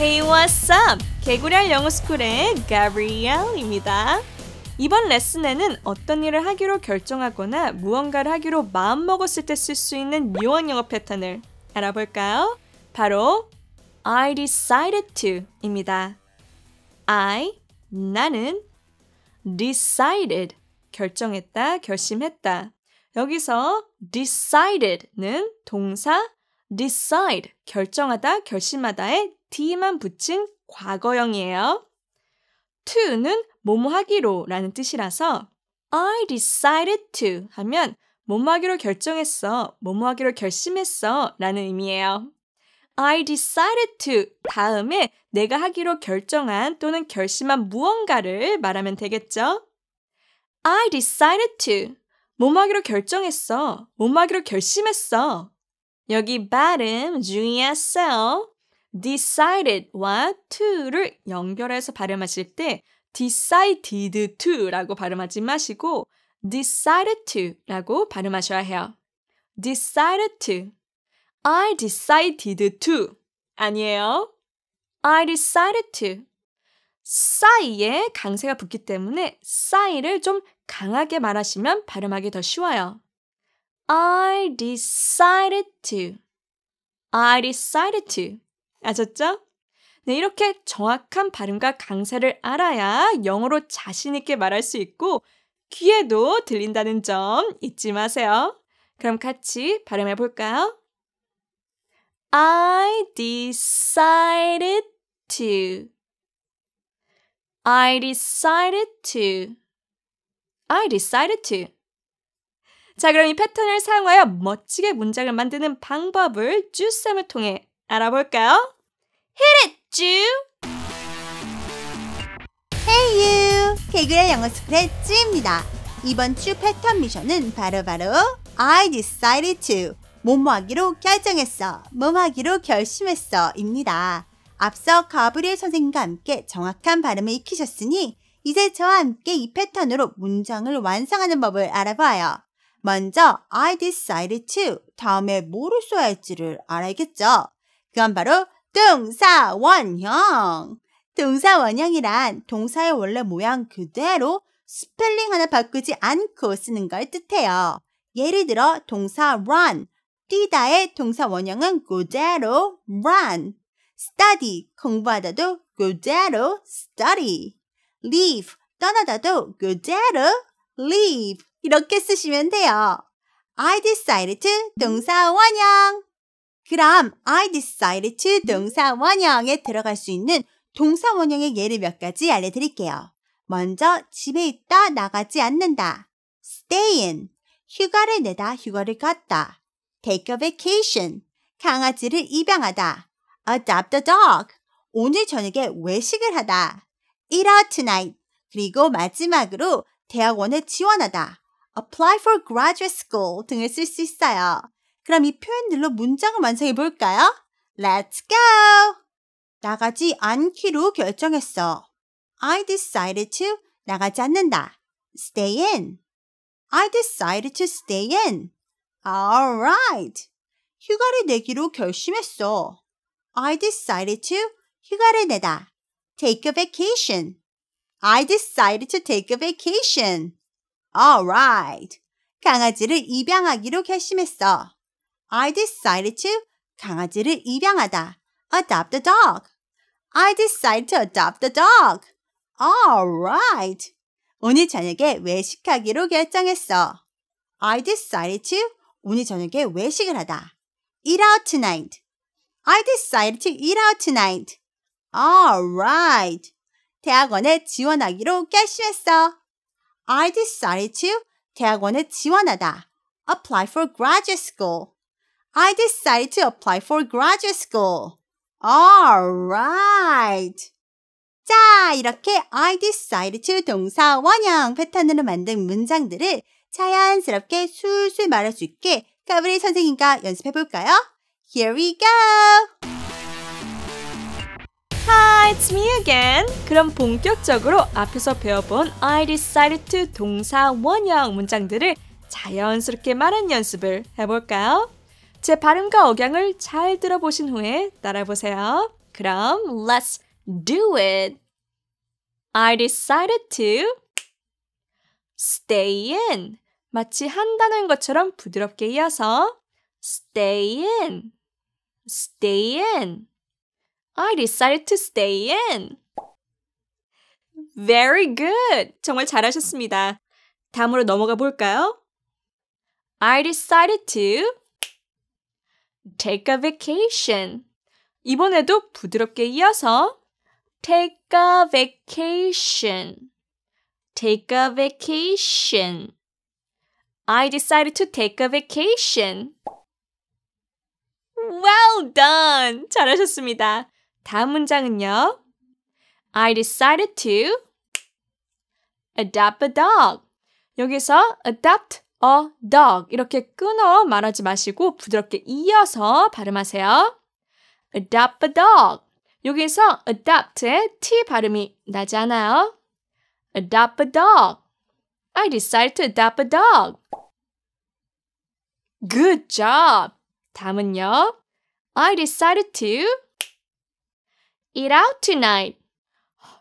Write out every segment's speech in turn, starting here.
Hey, what's up? 개구리알 영어스쿨의 가브리엘입니다. 이번 레슨에는 어떤 일을 하기로 결정하거나 무언가를 하기로 마음먹었을 때 쓸 수 있는 묘한 영어 패턴을 알아볼까요? 바로 I decided to입니다. I, 나는 decided, 결정했다, 결심했다. 여기서 decided는 동사 decide, 결정하다, 결심하다의 d만 붙인 과거형이에요. to는 뭐뭐 하기로 라는 뜻이라서 I decided to 하면 뭐뭐 하기로 결정했어, 뭐뭐 하기로 결심했어 라는 의미예요. I decided to 다음에 내가 하기로 결정한 또는 결심한 무언가를 말하면 되겠죠? I decided to 몸하기로 결정했어. 몸하기로 결심했어. 여기 발음 주의하세요. decided 와 to를 연결해서 발음하실 때 decided to라고 발음하지 마시고 decided to라고 발음하셔야 해요. decided to. I decided to. 아니에요. I decided to. 사이에 강세가 붙기 때문에 사이를 좀 강하게 말하시면 발음하기 더 쉬워요. I decided to. I decided to. 아셨죠? 네, 이렇게 정확한 발음과 강세를 알아야 영어로 자신있게 말할 수 있고 귀에도 들린다는 점 잊지 마세요. 그럼 같이 발음해 볼까요? I decided to. I decided to. I decided to. 자, 그럼 이 패턴을 사용하여 멋지게 문장을 만드는 방법을 쭈쌤을 통해 알아볼까요? Hit it, Ju! Hey you! 개그의 영어 스쿨의 찌입니다. 이번 주 패턴 미션은 바로바로 바로 I decided to 몸하기로 결정했어, 몸하기로 결심했어 입니다. 앞서 가브리엘 선생님과 함께 정확한 발음을 익히셨으니 이제 저와 함께 이 패턴으로 문장을 완성하는 법을 알아봐요. 먼저 I decided to 다음에 뭐를 써야 할지를 알아야겠죠. 그건 바로 동사원형. 동사원형이란 동사의 원래 모양 그대로 스펠링 하나 바꾸지 않고 쓰는 걸 뜻해요. 예를 들어 동사 run, 뛰다의 동사 원형은 그대로 run, study, 공부하다도 그대로 study, leave, 떠나다도 그대로 leave 이렇게 쓰시면 돼요. I decided to 동사 원형 그럼 I decided to 동사 원형에 들어갈 수 있는 동사 원형의 예를 몇 가지 알려드릴게요. 먼저 집에 있다 나가지 않는다. stay in 휴가를 내다 휴가를 갔다. take a vacation 강아지를 입양하다. adopt a dog 오늘 저녁에 외식을 하다. eat out tonight 그리고 마지막으로 대학원에 지원하다. apply for graduate school 등을 쓸 수 있어요. 그럼 이 표현들로 문장을 완성해 볼까요? Let's go! 나가지 않기로 결정했어. I decided to 나가지 않는다. Stay in. I decided to stay in. Alright. 휴가를 내기로 결심했어. I decided to 휴가를 내다. Take a vacation. I decided to take a vacation. Alright. 강아지를 입양하기로 결심했어. I decided to 강아지를 입양하다. adopt a dog. I decided to adopt a dog. Alright. 오늘 저녁에 외식하기로 결정했어. I decided to 오늘 저녁에 외식을 하다. eat out tonight. I decided to eat out tonight. Alright. 대학원에 지원하기로 결심했어. I decided to 대학원에 지원하다. apply for graduate school. I decided to apply for graduate school. Alright. 자, 이렇게 I decided to 동사 원형 패턴으로 만든 문장들을 자연스럽게 술술 말할 수 있게 까브리 선생님과 연습해 볼까요? Here we go! Hi, it's me again. 그럼 본격적으로 앞에서 배워본 I decided to 동사 원형 문장들을 자연스럽게 말한 연습을 해볼까요? 제 발음과 억양을 잘 들어보신 후에 따라보세요. 그럼 let's do it. I decided to stay in. 마치 한다는 것처럼 부드럽게 이어서 stay in, stay in. I decided to stay in. Very good. 정말 잘하셨습니다. 다음으로 넘어가 볼까요? I decided to take a vacation. 이번에도 부드럽게 이어서 take a vacation. take a vacation. I decided to take a vacation. Well done! 잘하셨습니다. 다음 문장은요. I decided to adopt a dog. 여기서 adopt a dog 이렇게 끊어 말하지 마시고 부드럽게 이어서 발음하세요. adopt a dog. 여기서 adopt의 t 발음이 나지 않아요. adopt a dog. I decided to adopt a dog. Good job. 다음은요. I decided to eat out tonight.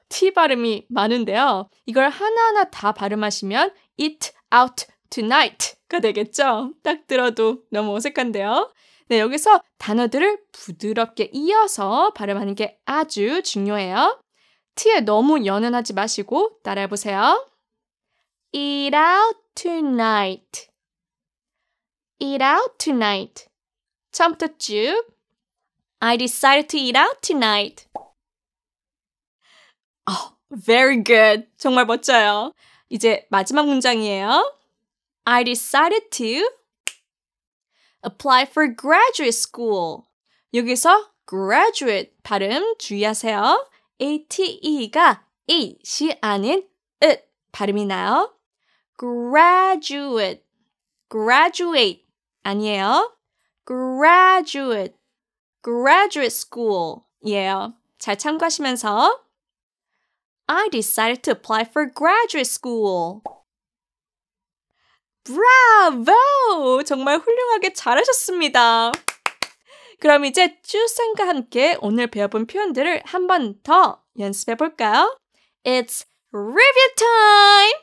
T 발음이 많은데요. 이걸 하나하나 다 발음하시면 eat out tonight가 되겠죠? 딱 들어도 너무 어색한데요. 네, 여기서 단어들을 부드럽게 이어서 발음하는 게 아주 중요해요. T에 너무 연연하지 마시고 따라해보세요. Eat out tonight. Eat out tonight. 처음부터 쭉. I decided to eat out tonight. Oh, very good. 정말 멋져요. 이제 마지막 문장이에요. I decided to apply for graduate school. 여기서 graduate 발음 주의하세요. ATE가 이시 아닌 it 발음이 나요. graduate, graduate 아니에요. graduate, graduate school 예요. 잘 참고하시면서 I decided to apply for graduate school. 브라보! 정말 훌륭하게 잘하셨습니다. 그럼 이제 쭈쌤과 함께 오늘 배워본 표현들을 한 번 더 연습해 볼까요? It's review time!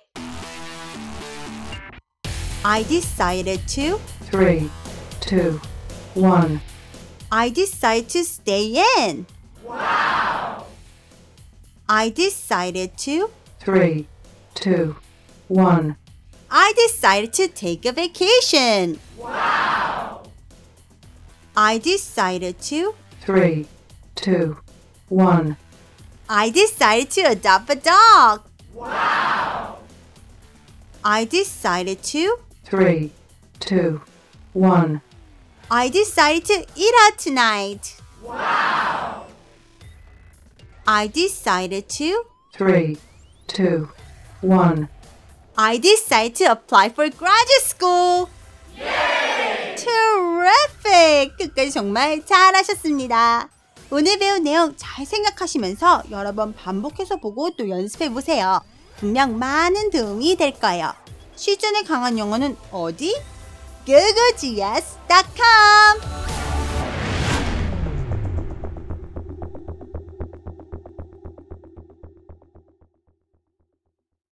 I decided to 3, 2, 1 I decided to stay in. Wow! I decided to 3, 2, 1 I decided to take a vacation. Wow! I decided to. Three, two, one. I decided to adopt a dog. Wow! I decided to. Three, two, one. I decided to eat out tonight. Wow! I decided to. Three, two, one. I decide to apply for graduate school. Terrific! 끝까지 정말 잘하셨습니다. 오늘 배운 내용 잘 생각하시면서 여러 번 반복해서 보고 또 연습해 보세요. 분명 많은 도움이 될 거예요. 실전에 강한 영어는 어디? g o o g l e g s c o m